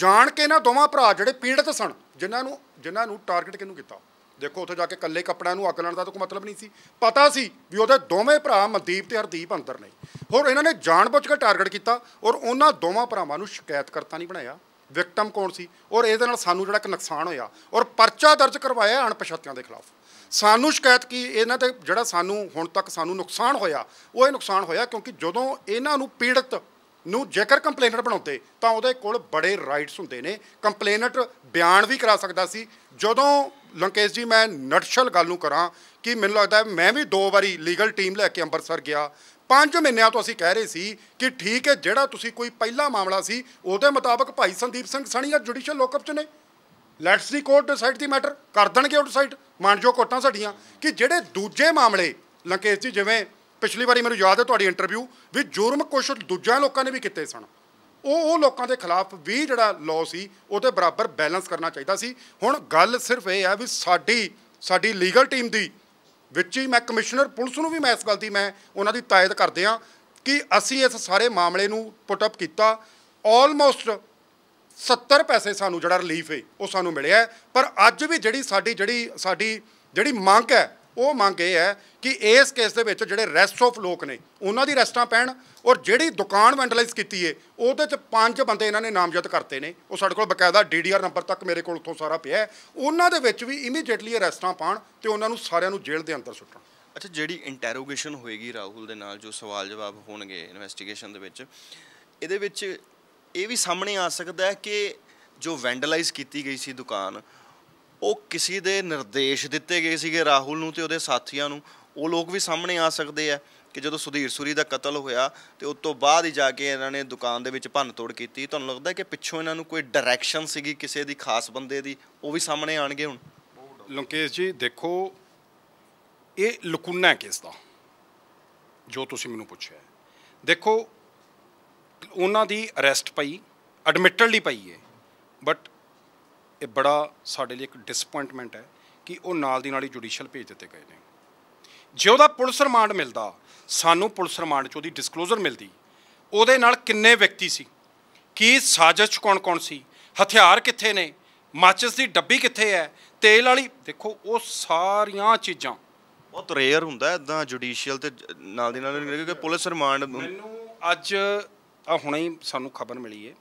ਜਾਣ ਕੇ ਨਾ ਦੋਵਾਂ ਭਰਾ ਜਿਹੜੇ ਪੀੜਤ ਸਨ ਜਿਨ੍ਹਾਂ ਨੂੰ ਜਿਨ੍ਹਾਂ ਨੂੰ ਟਾਰਗੇਟ ਕਿਹਨੂੰ ਕੀਤਾ ਦੇਖੋ ਉੱਥੇ ਜਾ ਕੇ ਕੱਲੇ ਕੱਪੜਿਆਂ ਨੂੰ ਅਕਲਣ ਦਾ ਤਾਂ ਕੋਈ ਮਤਲਬ ਨਹੀਂ ਸੀ ਪਤਾ ਸੀ ਵੀ ਉਹਦੇ ਦੋਵੇਂ ਭਰਾ ਮਨਦੀਪ ਤੇ ਹਰਦੀਪ ਅੰਦਰ ਨੇ ਹੋਰ ਇਹਨਾਂ ਨੇ ਜਾਣਬੁੱਝ ਕੇ ਟਾਰਗੇਟ ਕੀਤਾ ਔਰ ਉਹਨਾਂ ਦੋਵਾਂ ਭਰਾਵਾਂ ਨੂੰ ਸ਼ਿਕਾਇਤ ਕਰਤਾ ਨਹੀਂ ਬਣਾਇਆ ਵਿਕਟਮ ਕੌਣ ਸੀ ਔਰ ਇਹਦੇ ਨਾਲ ਸਾਨੂੰ ਜਿਹੜਾ ਇੱਕ ਨੁਕਸਾਨ ਹੋਇਆ ਔਰ ਪਰਚਾ ਦਰਜ ਕਰਵਾਇਆ ਅਣਪਛਾਤਿਆਂ ਦੇ ਖਿਲਾਫ ਸਾਨੂੰ ਸ਼ਿਕਾਇਤ ਕੀ ਇਹਨਾਂ ਤੇ ਜਿਹੜਾ ਸਾਨੂੰ ਹੁਣ ਤੱਕ ਸਾਨੂੰ ਨੁਕਸਾਨ ਹੋਇਆ ਉਹ ਇਹ ਨੁਕਸਾਨ ਹੋਇਆ ਕਿਉਂਕਿ ਜਦੋਂ ਇਹਨਾਂ ਨੂੰ ਪੀੜਤ ਨੂੰ ਜੇਕਰ ਕੰਪਲੇਨਟ ਬਣਾਉਂਦੇ ਤਾਂ ਉਹਦੇ ਕੋਲ ਬੜੇ ਰਾਈਟਸ ਹੁੰਦੇ ਨੇ ਕੰਪਲੇਨਟ ਬਿਆਨ ਵੀ ਕਰਾ ਸਕਦਾ ਸੀ ਜਦੋਂ ਲੰਕੇਸ਼ ਜੀ ਮੈਂ ਨਟਸ਼ਲ ਗੱਲ ਨੂੰ ਕਰਾਂ ਕਿ ਮੈਨੂੰ ਲੱਗਦਾ ਮੈਂ ਵੀ ਦੋ ਵਾਰੀ ਲੀਗਲ ਟੀਮ ਲੈ ਕੇ ਅੰਮ੍ਰਿਤਸਰ ਗਿਆ ਪੰਜ ਮਹੀਨਿਆਂ ਤੋਂ ਅਸੀਂ ਕਹਿ ਰਹੇ ਸੀ ਕਿ ਠੀਕ ਹੈ ਜਿਹੜਾ ਤੁਸੀਂ ਕੋਈ ਪਹਿਲਾ ਮਾਮਲਾ ਸੀ ਉਹਦੇ ਮੁਤਾਬਕ ਭਾਈ ਸੰਦੀਪ ਸਿੰਘ ਸਣੀਆ ਜੁਡੀਸ਼ੀਅਲ ਲੋਕਅਪ 'ਚ ਨੇ let's the court decide the matter ਕਰ ਦੇਣਗੇ ਉਹ ਡਿਸਾਈਡ ਮਾਨਜੋ ਕੋਟਾਂ ਸਾਡੀਆਂ ਕਿ ਜਿਹੜੇ ਦੂਜੇ ਮਾਮਲੇ ਲੰਕੇਸ਼ ਜੀ ਜਿਵੇਂ ਪਿਛਲੀ ਵਾਰੀ ਮੈਨੂੰ ਯਾਦ ਹੈ ਤੁਹਾਡੀ ਇੰਟਰਵਿਊ ਵੀ ਜੁਰਮ ਕੁਛ ਦੂਜਿਆਂ ਲੋਕਾਂ ਨੇ ਵੀ ਕੀਤੇ ਸਨ ਉਹ ਉਹ ਲੋਕਾਂ ਦੇ ਖਿਲਾਫ ਵੀ ਜਿਹੜਾ ਲਾਅ ਸੀ ਉਹਦੇ ਬਰਾਬਰ ਬੈਲੈਂਸ ਕਰਨਾ ਚਾਹੀਦਾ ਸੀ ਹੁਣ ਗੱਲ ਸਿਰਫ ਇਹ ਹੈ ਵੀ ਸਾਡੀ ਸਾਡੀ ਲੀਗਲ ਟੀਮ ਦੀ ਵਿੱਚ ਹੀ ਮੈਂ ਕਮਿਸ਼ਨਰ ਪੁਲਿਸ ਨੂੰ ਵੀ ਮੈਂ ਇਸ ਗੱਲ ਦੀ ਮੈਂ ਉਹਨਾਂ ਦੀ ਤਾਇਦ ਕਰਦੇ ਆ ਕਿ ਅਸੀਂ ਇਸ ਸਾਰੇ ਮਾਮਲੇ ਨੂੰ ਪੁੱਟ ਅਪ ਕੀਤਾ ਆਲਮੋਸਟ 70 ਪੈਸੇ ਸਾਨੂੰ ਜਿਹੜਾ ਰਿਲੀਫ ਹੈ ਉਹ ਸਾਨੂੰ ਮਿਲਿਆ ਪਰ ਅੱਜ ਵੀ ਜਿਹੜੀ ਸਾਡੀ ਜਿਹੜੀ ਸਾਡੀ ਜਿਹੜੀ ਮੰਗ ਹੈ ਉਹ ਮੰਗ ਇਹ ਹੈ ਕਿ ਇਸ ਕੇਸ ਦੇ ਵਿੱਚ ਜਿਹੜੇ ਰੈਸਟ ਆਫ ਲੋਕ ਨੇ ਉਹਨਾਂ ਦੀ ਰੈਸਟਾਂ ਪੈਣ ਔਰ ਜਿਹੜੀ ਦੁਕਾਨ ਵੈਂਟਲਾਈਜ਼ ਕੀਤੀ ਏ ਉਹਦੇ ਚ ਪੰਜ ਬੰਦੇ ਇਹਨਾਂ ਨੇ ਨਾਮਜ਼ਦ ਕਰਤੇ ਨੇ ਉਹ ਸਾਡੇ ਕੋਲ ਬਕਾਇਦਾ ਡੀਡੀਆਰ ਨੰਬਰ ਤੱਕ ਮੇਰੇ ਕੋਲ ਉਥੋਂ ਸਾਰਾ ਪਿਆ ਉਹਨਾਂ ਦੇ ਵਿੱਚ ਵੀ ਇਮੀਡੀਏਟਲੀ ਅਰੈਸਟਾਂ ਪਾਣ ਤੇ ਉਹਨਾਂ ਨੂੰ ਸਾਰਿਆਂ ਨੂੰ ਜੇਲ੍ਹ ਦੇ ਅੰਦਰ ਸੁੱਟਣ ਅੱਛਾ ਜਿਹੜੀ ਇੰਟਰੋਗੇਸ਼ਨ ਹੋਏਗੀ ਰਾਹੁਲ ਦੇ ਨਾਲ ਜੋ ਸਵਾਲ ਜਵਾਬ ਹੋਣਗੇ ਇਨਵੈਸਟੀਗੇਸ਼ਨ ਦੇ ਵਿੱਚ ਇਹਦੇ ਵਿੱਚ ਇਹ ਵੀ ਸਾਹਮਣੇ ਆ ਸਕਦਾ ਹੈ ਕਿ ਜੋ ਵੈਂਡਲਾਈਜ਼ ਕੀਤੀ ਗਈ ਸੀ ਦੁਕਾਨ ਉਹ ਕਿਸੇ ਦੇ ਨਿਰਦੇਸ਼ ਦਿੱਤੇ ਗਏ ਸੀਗੇ ਰਾਹੁਲ ਨੂੰ ਤੇ ਉਹਦੇ ਸਾਥੀਆਂ ਨੂੰ ਉਹ ਲੋਕ ਵੀ ਸਾਹਮਣੇ ਆ ਸਕਦੇ ਆ ਕਿ ਜਦੋਂ ਸੁਧੀਰ ਸੂਰੀ ਦਾ ਕਤਲ ਹੋਇਆ ਤੇ ਉਸ ਤੋਂ ਬਾਅਦ ਹੀ ਜਾ ਕੇ ਇਹਨਾਂ ਨੇ ਦੁਕਾਨ ਦੇ ਵਿੱਚ ਭੰਨ ਤੋੜ ਕੀਤੀ ਤੁਹਾਨੂੰ ਲੱਗਦਾ ਕਿ ਪਿੱਛੋਂ ਇਹਨਾਂ ਨੂੰ ਕੋਈ ਡਾਇਰੈਕਸ਼ਨ ਸੀਗੀ ਕਿਸੇ ਦੀ ਖਾਸ ਬੰਦੇ ਦੀ ਉਹ ਵੀ ਸਾਹਮਣੇ ਆਣਗੇ ਹੁਣ ਲੰਕੇਸ਼ ਜੀ ਦੇਖੋ ਇਹ ਲਕੁੰਨਾ ਕਿਸ ਦਾ ਜੋ ਤੁਸੀਂ ਮੈਨੂੰ ਪੁੱਛਿਆ ਦੇਖੋ ਉਹਨਾਂ ਦੀ ਅਰੈਸਟ ਪਈ ਐਡਮਿਟਡਲੀ ਪਈ ਹੈ ਬਟ ਇਹ ਬੜਾ ਸਾਡੇ ਲਈ ਇੱਕ ਡਿਸਪਾਇੰਟਮੈਂਟ ਹੈ ਕਿ ਉਹ ਨਾਲ ਦੀ ਨਾਲ ਹੀ ਜੁਡੀਸ਼ੀਅਲ ਭੇਜ ਦਿੱਤੇ ਗਏ ਨੇ ਜੇ ਉਹਦਾ ਪੁਲਿਸ ਰਿਮਾਂਡ ਮਿਲਦਾ ਸਾਨੂੰ ਪੁਲਿਸ ਰਿਮਾਂਡ 'ਚ ਉਹਦੀ ਡਿਸਕਲੋਜ਼ਰ ਮਿਲਦੀ ਉਹਦੇ ਨਾਲ ਕਿੰਨੇ ਵਿਅਕਤੀ ਸੀ ਕੀ ਸਾਜ਼ਿਸ਼ ਕੌਣ-ਕੌਣ ਸੀ ਹਥਿਆਰ ਕਿੱਥੇ ਨੇ ਮਾਚਸ ਦੀ ਡੱਬੀ ਕਿੱਥੇ ਹੈ ਤੇਲ ਵਾਲੀ ਦੇਖੋ ਉਹ ਸਾਰੀਆਂ ਚੀਜ਼ਾਂ ਬਹੁਤ ਰੇਅਰ ਹੁੰਦਾ ਇਦਾਂ ਜੁਡੀਸ਼ੀਅਲ ਤੇ ਨਾਲ ਦੀ ਨਾਲ ਕਿਉਂਕਿ ਪੁਲਿਸ ਰਿਮਾਂਡ ਮੈਨੂੰ ਅੱਜ ਆ ਹੁਣੇ ਹੀ ਸਾਨੂੰ ਖਬਰ ਮਿਲੀ ਏ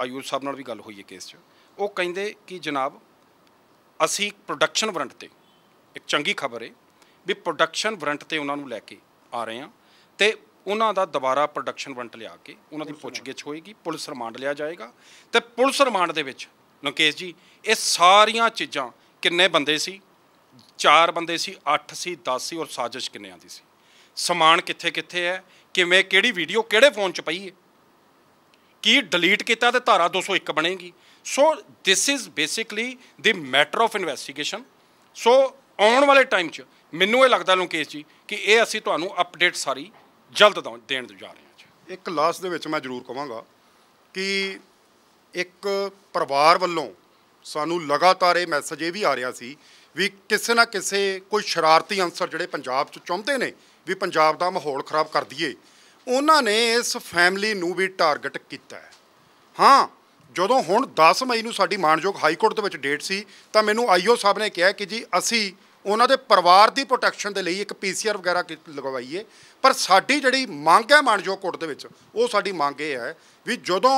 ਆਯੂਬ ਸਾਹਿਬ ਨਾਲ ਵੀ ਗੱਲ ਹੋਈ ਏ ਕੇਸ 'ਚ ਉਹ ਕਹਿੰਦੇ ਕਿ ਜਨਾਬ ਅਸੀਂ ਪ੍ਰੋਡਕਸ਼ਨ ਵਾਰੰਟ ਤੇ ਇੱਕ ਚੰਗੀ ਖਬਰ ਏ ਵੀ ਪ੍ਰੋਡਕਸ਼ਨ ਵਾਰੰਟ ਤੇ ਉਹਨਾਂ ਨੂੰ ਲੈ ਕੇ ਆ ਰਹੇ ਆ ਤੇ ਉਹਨਾਂ ਦਾ ਦੁਬਾਰਾ ਪ੍ਰੋਡਕਸ਼ਨ ਵਾਰੰਟ ਲਿਆ ਕੇ ਉਹਨਾਂ ਦੀ ਪੁੱਛਗਿੱਛ ਹੋਏਗੀ ਪੁਲਿਸ ਰਿਮਾਂਡ ਲਿਆ ਜਾਏਗਾ ਤੇ ਪੁਲਿਸ ਰਿਮਾਂਡ ਦੇ ਵਿੱਚ ਲੰਕੇਸ਼ ਜੀ ਇਹ ਸਾਰੀਆਂ ਚੀਜ਼ਾਂ ਕਿੰਨੇ ਬੰਦੇ ਸੀ ਚਾਰ ਬੰਦੇ ਸੀ 8 ਸੀ 10 ਸੀ ਔਰ ਸਾਜ਼ਿਸ਼ ਕਿੰਨੇ ਆਂਦੀ ਸੀ ਸਮਾਨ ਕਿੱਥੇ ਕਿੱਥੇ ਹੈ ਕਿਵੇਂ ਕਿਹੜੀ ਵੀਡੀਓ ਕਿਹੜੇ ਫੋਨ 'ਚ ਪਈ ਹੈ ਕੀ ਡਿਲੀਟ ਕੀਤਾ ਤੇ ਧਾਰਾ 201 ਬਣੇਗੀ so this is basically the matter of investigation so ਆਉਣ ਵਾਲੇ ਟਾਈਮ 'ਚ ਮੈਨੂੰ ਇਹ ਲੱਗਦਾ ਲੋਕੇਸ਼ ਜੀ ਕਿ ਇਹ ਅਸੀਂ ਤੁਹਾਨੂੰ ਅਪਡੇਟ ਸਾਰੀ ਜਲਦ ਦੇਣ ਜਾ ਰਹੇ ਹਾਂ ਇੱਕ ਲਾਸਟ ਦੇ ਵਿੱਚ ਮੈਂ ਜ਼ਰੂਰ ਕਹਾਂਗਾ ਕਿ ਇੱਕ ਪਰਿਵਾਰ ਵੱਲੋਂ ਸਾਨੂੰ ਲਗਾਤਾਰ ਇਹ ਮੈਸੇਜ ਇਹ ਵੀ ਆ ਰਿਹਾ ਸੀ ਵੀ ਕਿਸੇ ਨਾ ਕਿਸੇ ਕੋਈ ਸ਼ਰਾਰਤੀ ਅੰਸਰ ਜਿਹੜੇ ਪੰਜਾਬ 'ਚ ਚੁੰਮਦੇ ਨੇ ਵੀ ਪੰਜਾਬ ਦਾ ਮਾਹੌਲ ਖਰਾਬ ਕਰ ਦਈਏ ਉਹਨਾਂ ਨੇ ਇਸ ਫੈਮਿਲੀ ਨੂੰ ਵੀ ਟਾਰਗੇਟ ਕੀਤਾ ਹੈ ਹਾਂ ਜਦੋਂ ਹੁਣ 10 ਮਈ ਨੂੰ ਸਾਡੀ ਮਾਨਯੋਗ ਹਾਈ ਕੋਰਟ ਦੇ ਵਿੱਚ ਡੇਟ ਸੀ ਤਾਂ ਮੈਨੂੰ ਆਈਓ ਸਾਹਿਬ ਨੇ ਕਿਹਾ ਕਿ ਜੀ ਅਸੀਂ ਉਹਨਾਂ ਦੇ ਪਰਿਵਾਰ ਦੀ ਪ੍ਰੋਟੈਕਸ਼ਨ ਦੇ ਲਈ ਇੱਕ ਪੀਸੀਆਰ ਵਗੈਰਾ ਲਗਵਾਈਏ ਪਰ ਸਾਡੀ ਜਿਹੜੀ ਮੰਗ ਹੈ ਮਾਨਯੋਗ ਕੋਰਟ ਦੇ ਵਿੱਚ ਉਹ ਸਾਡੀ ਮੰਗ ਇਹ ਹੈ ਵੀ ਜਦੋਂ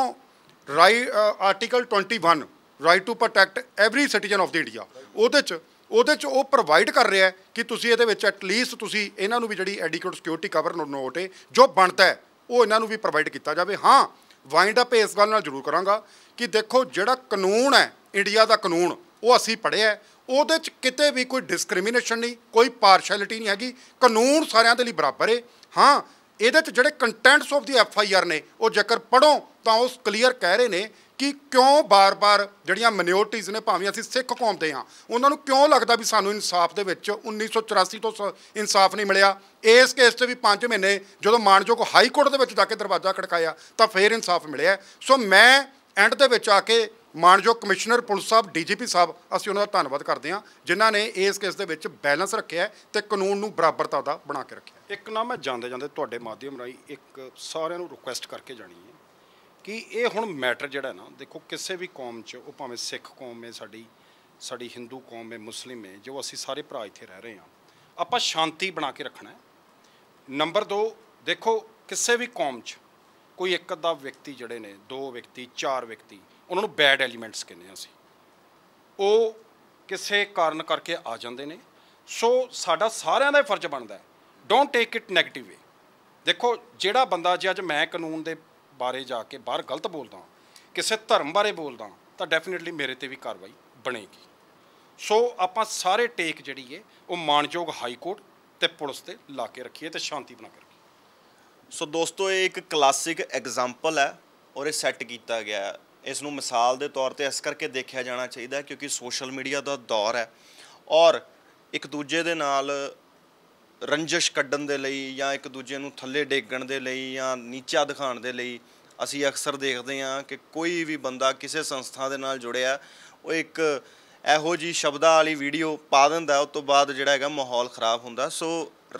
ਰਾਈ article 21 right to protect every citizen of the India ਉਹਦੇ ਵਿੱਚ ਉਹਦੇ 'ਚ ਉਹ ਪ੍ਰੋਵਾਈਡ ਕਰ ਰਿਹਾ ਕਿ ਤੁਸੀਂ ਇਹਦੇ ਵਿੱਚ ਐਟ ਲੀਸਟ ਤੁਸੀਂ ਇਹਨਾਂ ਨੂੰ ਵੀ ਜਿਹੜੀ ਐਡਿਕੁਏਟ ਸਿਕਿਉਰਿਟੀ ਕਵਰ ਨੋਟ ਹੈ ਜੋ ਬਣਦਾ ਹੈ ਉਹ ਇਹਨਾਂ ਨੂੰ ਵੀ ਪ੍ਰੋਵਾਈਡ ਕੀਤਾ ਜਾਵੇ ਹਾਂ ਵਾਈਂਡ ਅਪ ਇਸ ਗੱਲ ਨਾਲ ਜ਼ਰੂਰ ਕਰਾਂਗਾ ਕਿ ਦੇਖੋ ਜਿਹੜਾ ਕਾਨੂੰਨ ਹੈ ਇੰਡੀਆ ਦਾ ਕਾਨੂੰਨ ਉਹ ਅਸੀਂ ਪੜਿਆ ਉਹਦੇ 'ਚ ਕਿਤੇ ਵੀ ਕੋਈ ਡਿਸਕ੍ਰਿਮੀਨੇਸ਼ਨ ਨਹੀਂ ਕੋਈ ਪਾਰਸ਼ੈਲਿਟੀ ਨਹੀਂ ਹੈਗੀ ਕਾਨੂੰਨ ਸਾਰਿਆਂ ਦੇ ਲਈ ਬਰਾਬਰ ਹੈ ਹਾਂ ਇਹਦੇ 'ਚ ਜਿਹੜੇ contents of the F I R ਨੇ ਉਹ ਜੇਕਰ ਪੜੋ ਤਾਂ ਉਸ ਕਲੀਅਰ ਕਹਿ ਰਹੇ ਨੇ ਕਿ ਕਿਉਂ ਬਾਰ-ਬਾਰ ਜਿਹੜੀਆਂ ਮਿਨੋਰਟੀਜ਼ ਨੇ ਭਾਵੇਂ ਅਸੀਂ ਸਿੱਖ ਕੌਮ ਦੇ ਹਾਂ ਉਹਨਾਂ ਨੂੰ ਕਿਉਂ ਲੱਗਦਾ ਵੀ ਸਾਨੂੰ ਇਨਸਾਫ ਦੇ ਵਿੱਚ 1984 ਤੋਂ ਇਨਸਾਫ ਨਹੀਂ ਮਿਲਿਆ ਇਸ ਕੇਸ ਤੇ ਵੀ 5 ਮਹੀਨੇ ਜਦੋਂ ਮਾਨਜੋਗ ਹਾਈ ਕੋਰਟ ਦੇ ਵਿੱਚ ਜਾ ਕੇ ਦਰਵਾਜ਼ਾ ਖੜਕਾਇਆ ਤਾਂ ਫੇਰ ਇਨਸਾਫ ਮਿਲਿਆ ਸੋ ਮੈਂ ਐਂਡ ਦੇ ਵਿੱਚ ਆ ਕੇ ਮਾਨਜੋਗ ਕਮਿਸ਼ਨਰ ਪੁਲਿਸ ਸਾਹਿਬ ਡੀਜੀਪੀ ਸਾਹਿਬ ਅਸੀਂ ਉਹਨਾਂ ਦਾ ਧੰਨਵਾਦ ਕਰਦੇ ਹਾਂ ਜਿਨ੍ਹਾਂ ਨੇ ਇਸ ਕੇਸ ਦੇ ਵਿੱਚ ਬੈਲੈਂਸ ਰੱਖਿਆ ਤੇ ਕਾਨੂੰਨ ਨੂੰ ਬਰਾਬਰਤਾ ਦਾ ਬਣਾ ਕੇ ਰੱਖਿਆ ਇੱਕ ਨਾਮ ਮੈਂ ਜਾਂਦੇ ਜਾਂਦੇ ਤੁਹਾਡੇ ਮਾਧਿਅਮ ਰਾਹੀਂ ਇੱਕ ਸਾਰਿਆਂ ਨੂੰ ਰਿਕੁਐਸਟ ਕਰਕੇ ਜਾਣੀ ਹੈ ਕਿ ਇਹ ਹੁਣ ਮੈਟਰ ਜਿਹੜਾ ਨਾ ਦੇਖੋ ਕਿਸੇ ਵੀ ਕੌਮ 'ਚ ਉਹ ਭਾਵੇਂ ਸਿੱਖ ਕੌਮ ਹੈ ਸਾਡੀ ਸਾਡੀ ਹਿੰਦੂ ਕੌਮ ਹੈ ਮੁਸਲਿਮ ਹੈ ਜੋ ਅਸੀਂ ਸਾਰੇ ਭਰਾ ਇੱਥੇ ਰਹਿ ਰਹੇ ਹਾਂ ਆਪਾਂ ਸ਼ਾਂਤੀ ਬਣਾ ਕੇ ਰੱਖਣਾ ਹੈ ਨੰਬਰ 2 ਦੇਖੋ ਕਿਸੇ ਵੀ ਕੌਮ 'ਚ ਕੋਈ ਇੱਕ ਅੱਧਾ ਵਿਅਕਤੀ ਜਿਹੜੇ ਨੇ ਦੋ ਵਿਅਕਤੀ ਚਾਰ ਵਿਅਕਤੀ ਉਹਨਾਂ ਨੂੰ ਬੈਡ ਐਲੀਮੈਂਟਸ ਕਹਿੰਦੇ ਆ ਅਸੀਂ ਉਹ ਕਿਸੇ ਕਾਰਨ ਕਰਕੇ ਆ ਜਾਂਦੇ ਨੇ ਸੋ ਸਾਡਾ ਸਾਰਿਆਂ ਦਾ ਫਰਜ਼ ਬਣਦਾ ਹੈ don't take it negative way ਦੇਖੋ ਜਿਹੜਾ ਬੰਦਾ ਜੇ ਅੱਜ ਮੈਂ ਕਾਨੂੰਨ ਦੇ ਬਾਰੇ ਜਾ ਕੇ ਬਾਹਰ ਗਲਤ ਬੋਲਦਾ ਕਿਸੇ ਧਰਮ ਬਾਰੇ ਬੋਲਦਾ ਤਾਂ ਡੈਫੀਨਿਟਲੀ ਮੇਰੇ ਤੇ ਵੀ ਕਾਰਵਾਈ ਬਣੇਗੀ ਸੋ ਆਪਾਂ ਸਾਰੇ ਟੇਕ ਜਿਹੜੀ ਏ ਉਹ ਮਾਨਯੋਗ ਹਾਈ ਕੋਰਟ ਤੇ ਪੁਲਿਸ ਤੇ ਲਾ ਕੇ ਰੱਖੀਏ ਤੇ ਸ਼ਾਂਤੀ ਬਣਾ ਕੇ ਰੱਖੀਏ ਸੋ ਦੋਸਤੋ ਇਹ ਇੱਕ ਕਲਾਸਿਕ ਐਗਜ਼ਾਮਪਲ ਹੈ ਔਰ ਇਹ ਸੈੱਟ ਕੀਤਾ ਗਿਆ ਹੈ ਇਸ ਨੂੰ ਮਿਸਾਲ ਦੇ ਤੌਰ ਤੇ ਇਸ ਕਰਕੇ ਦੇਖਿਆ ਜਾਣਾ ਚਾਹੀਦਾ ਕਿਉਂਕਿ ਸੋਸ਼ਲ ਮੀਡੀਆ ਦਾ ਦੌਰ ਹੈ ਔਰ ਇੱਕ ਦੂਜੇ ਦੇ ਨਾਲ ਰੰਜਿਸ਼ ਕੱਢਣ ਦੇ ਲਈ ਜਾਂ ਇੱਕ ਦੂਜੇ ਨੂੰ ਥੱਲੇ ਡੇਗਣ ਦੇ ਲਈ ਜਾਂ ਨੀਚਾ ਦਿਖਾਉਣ ਦੇ ਲਈ ਅਸੀਂ ਅਕਸਰ ਦੇਖਦੇ ਹਾਂ ਕਿ ਕੋਈ ਵੀ ਬੰਦਾ ਕਿਸੇ ਸੰਸਥਾ ਦੇ ਨਾਲ ਜੁੜਿਆ ਉਹ ਇੱਕ ਇਹੋ ਜੀ ਸ਼ਬਦਾਂ ਵਾਲੀ ਵੀਡੀਓ ਪਾ ਦਿੰਦਾ ਉਸ ਤੋਂ ਬਾਅਦ ਜਿਹੜਾ ਹੈਗਾ ਮਾਹੌਲ ਖਰਾਬ ਹੁੰਦਾ ਸੋ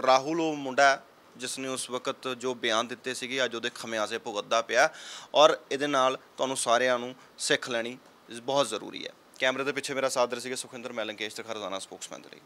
ਰਾਹੁਲ ਉਹ ਮੁੰਡਾ ਜਿਸ ਨੇ ਉਸ ਵਕਤ ਜੋ ਬਿਆਨ ਦਿੱਤੇ ਸੀਗੇ ਅੱਜ ਉਹਦੇ ਖਮਿਆਸੇ ਭੁਗਤਦਾ ਪਿਆ ਔਰ ਇਹਦੇ ਨਾਲ ਤੁਹਾਨੂੰ ਸਾਰਿਆਂ ਨੂੰ ਸਿੱਖ ਲੈਣੀ ਬਹੁਤ ਜ਼ਰੂਰੀ ਹੈ ਕੈਮਰੇ ਦੇ ਪਿੱਛੇ ਮੇਰਾ ਸਾਦਰ ਸੀਗਾ ਸੁਖਿੰਦਰ ਮੈਲੰਕੇਸ਼ ਤੇ ਖਰਜ਼ਾਨਾ ਸਪੋਕਸਮੈਨ ਦੇ ਲਈ